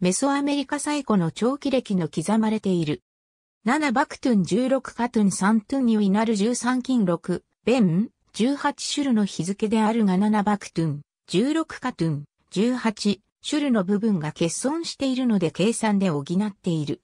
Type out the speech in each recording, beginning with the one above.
メソアメリカ最古の長期歴の刻まれている。7バクトゥン16カトゥン3トゥンユイナル13金6、ベン、18ュルの日付であるが7バクトゥン、16カトゥン、18ュルの部分が欠損しているので計算で補っている。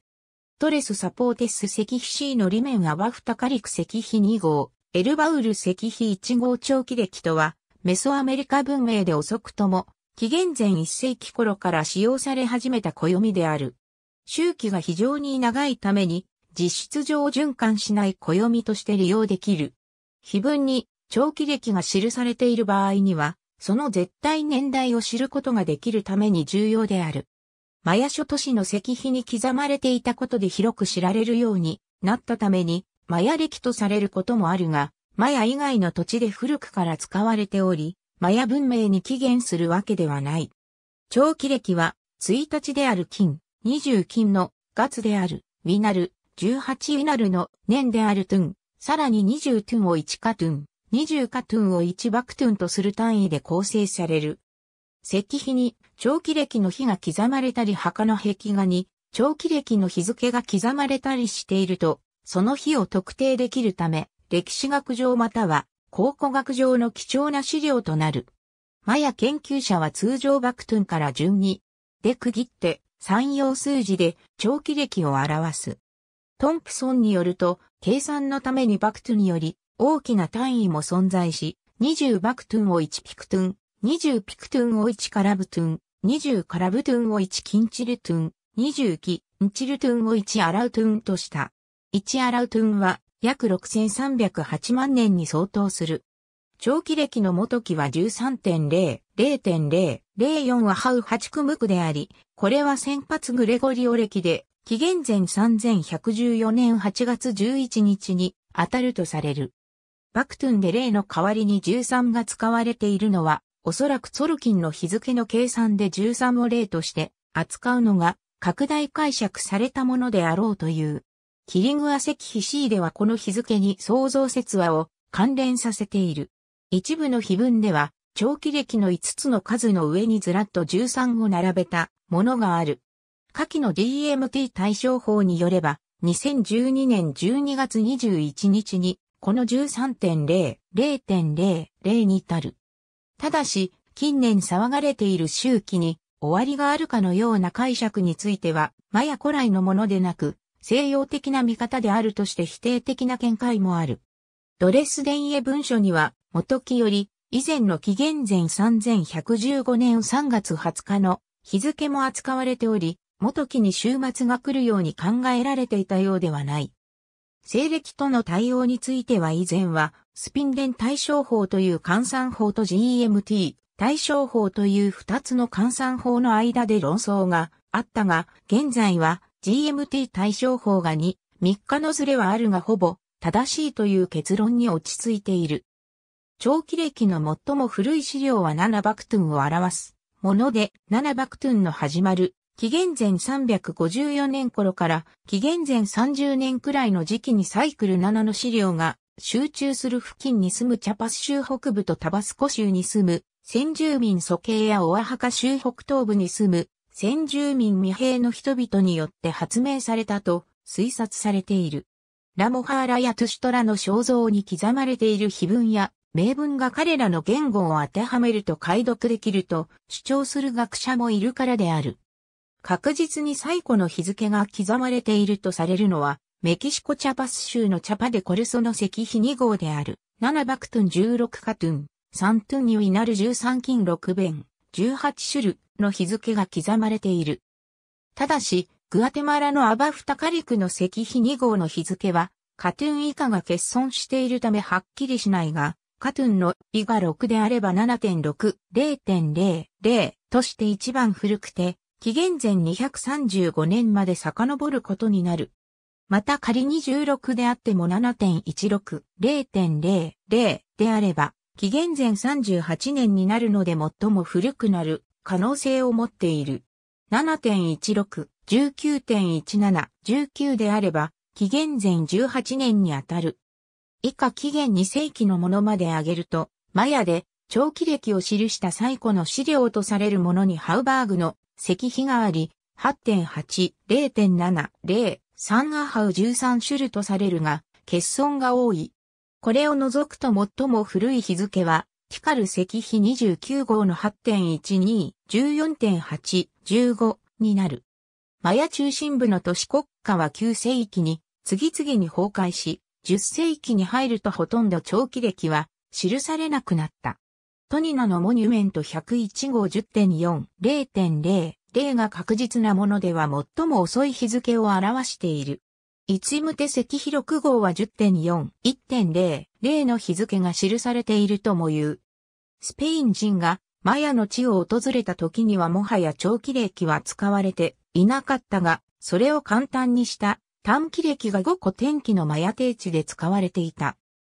トレスサポーテス石碑 C の裏面はバフタカリク石碑2号、エルバウル石碑1号長期歴とは、メソアメリカ文明で遅くとも、紀元前1世紀頃から使用され始めた暦である。周期が非常に長いために、実質上循環しない暦として利用できる。碑文に長期歴が記されている場合には、その絶対年代を知ることができるために重要である。マヤ諸都市の石碑に刻まれていたことで広く知られるようになったために、マヤ歴とされることもあるが、マヤ以外の土地で古くから使われており、マヤ文明に起源するわけではない。長期歴は、1日である金、20金の月である、ウィナル、18ウィナルの年であるトゥン、さらに20トゥンを1カトゥン、20カトゥンを1バクトゥンとする単位で構成される。石碑に長期歴の日が刻まれたり墓の壁画に長期歴の日付が刻まれたりしていると、その日を特定できるため、歴史学上または考古学上の貴重な資料となる。マヤ研究者は通常バクトゥンから順に、で区切って三要数字で長期歴を表す。トンプソンによると、計算のためにバクトゥンより大きな単位も存在し、20バクトゥンを1ピクトゥン、20ピクトゥンを1カラブトゥン、20カラブトゥンを1キンチルトゥン、20キンチルトゥンを1アラウトゥンとした。1アラウトゥンは約6308万年に相当する。長期歴の元期は13.0、0.0、04はハウ8クムクであり、これは先発グレゴリオ歴で、紀元前3114年8月11日に当たるとされる。バクトゥンで0の代わりに13が使われているのは、おそらくツルキンの日付の計算で13を0として扱うのが拡大解釈されたものであろうという。キリングア石碑 C ではこの日付に創造説話を関連させている。一部の碑文では、長期歴の5つの数の上にずらっと13を並べたものがある。下記の DMT 対象法によれば、2012年12月21日に、この13.0、0.0、0に至る。ただし、近年騒がれている周期に終わりがあるかのような解釈については、マヤ古来のものでなく、西洋的な見方であるとして否定的な見解もある。ドレスデンへ文書には、元木より、以前の紀元前3115年3月20日の日付も扱われており、元木に終末が来るように考えられていたようではない。西暦との対応については以前は、スピンデン対象法という換算法と GEMT 対象法という二つの換算法の間で論争があったが、現在は GMT 対象法が2、3日のズレはあるがほぼ正しいという結論に落ち着いている。長期歴の最も古い資料は7バクトゥンを表すもので、7バクトゥンの始まる、紀元前354年頃から紀元前30年くらいの時期にサイクル7の資料が集中する付近に住むチャパス州北部とタバスコ州に住む先住民蘇系やオアハカ州北東部に住む先住民未兵の人々によって発明されたと推察されている。ラモハーラやトゥシュトラの肖像に刻まれている碑文や名文が彼らの言語を当てはめると解読できると主張する学者もいるからである。確実に最古の日付が刻まれているとされるのは、メキシコチャパス州のチャパデコルソの石碑2号である、7バクトゥン16カトゥン、3トゥンイナル13金6弁、18種類、の日付が刻まれている。ただし、グアテマラのアバフタカリクの石碑2号の日付は、カトゥン以下が欠損しているためはっきりしないが、カトゥンのイが6であれば7.6、0.00として一番古くて、紀元前235年まで遡ることになる。また仮に16であっても7.16、0.00であれば、紀元前38年になるので最も古くなる可能性を持っている。7.16、19.17、19であれば、紀元前18年にあたる。以下紀元2世紀のものまで挙げると、マヤで長期歴を記した最古の資料とされるものにハウバーグの石碑があり、8.8、0.7、0、3アハウ13種類とされるが、欠損が多い。これを除くと最も古い日付は、光る石碑29号の8.12、14.8、15になる。マヤ中心部の都市国家は9世紀に次々に崩壊し、10世紀に入るとほとんど長期歴は記されなくなった。トニナのモニュメント101号10.4、0.0、0が確実なものでは最も遅い日付を表している。一無手赤広九号は10.4、1.0、0の日付が記されているとも言う。スペイン人がマヤの地を訪れた時にはもはや長期歴は使われていなかったが、それを簡単にした短期歴が5個天気のマヤ定地で使われていた。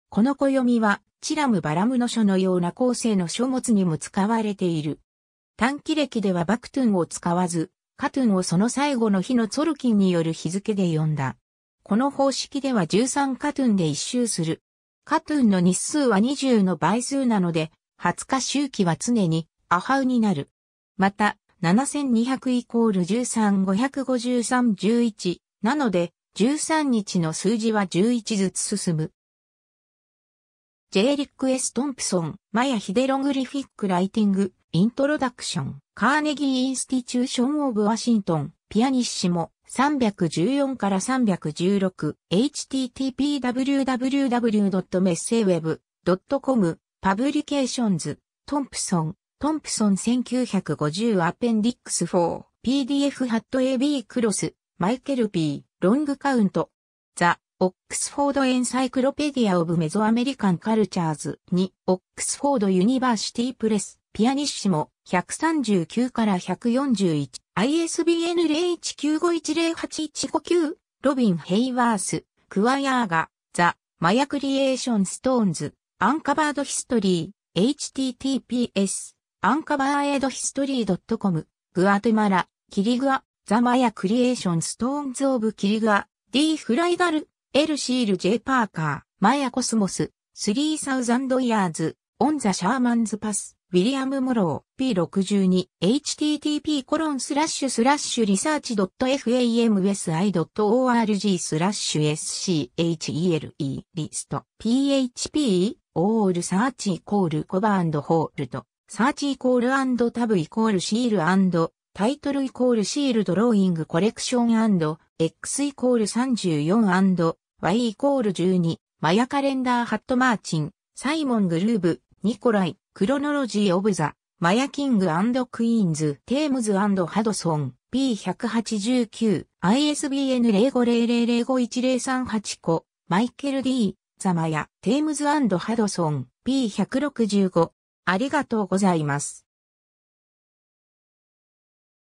この暦は、チラム・バラムの書のような後世の書物にも使われている。短期歴ではバクトゥンを使わず、カトゥンをその最後の日のツォルキンによる日付で読んだ。この方式では13カトゥンで1周する。カトゥンの日数は20の倍数なので、20日周期は常にアハウになる。また、7200イコール1355311なので、13日の数字は11ずつ進む。ジェイリック・エス・トンプソン、マヤ・ヒデログリフィック・ライティング、イントロダクション、カーネギー・インスティチューション・オブ・ワシントン、ピアニッシモ314から316 http www.messeweb.com パブリケーションズトンプソントンプソン1950アペンディックス4 PDF ハット AB クロスマイケル P ロングカウントザ・オックスフォード・エンサイクロペディア・オブ・メゾアメリカン・カルチャーズ2オックスフォード・ユニバーシティ・プレスピアニッシモ139から141 ISBN 0195108159、ロビン・ヘイワース、クワイアーガ、ザ、マヤクリエーション・ストーンズ、アンカバード・ヒストリー、https、アンカバーエド・ヒストリー .com、グアテマラ、キリグア、ザ・マヤクリエーション・ストーンズ・オブ・キリグア、ディ・フライガル、エル・シール・ジ J・ パーカー、マヤ・コスモス、スリー・サウザンド・イヤーズ、オン・ザ・シャーマンズ・パス。ウィリアム・モロー、P62、http コロンスラッシュスラッシュリサーチ .famsi.org スラッシュ SCHELE リスト PHP オールサーチイコールコバホールドサーチイコールタブイコールシールタイトルイコールシールドローイングコレクション X イコール 34&Y イコール12マヤカレンダーハットマーチンサイモングルーブニコライクロノロジー・オブ・ザ・マヤ・キングクイーンズ・テームズハドソン P189 ISBN 0500051038個マイケル D ザ・マヤ・テームズハドソン P165 ありがとうございます。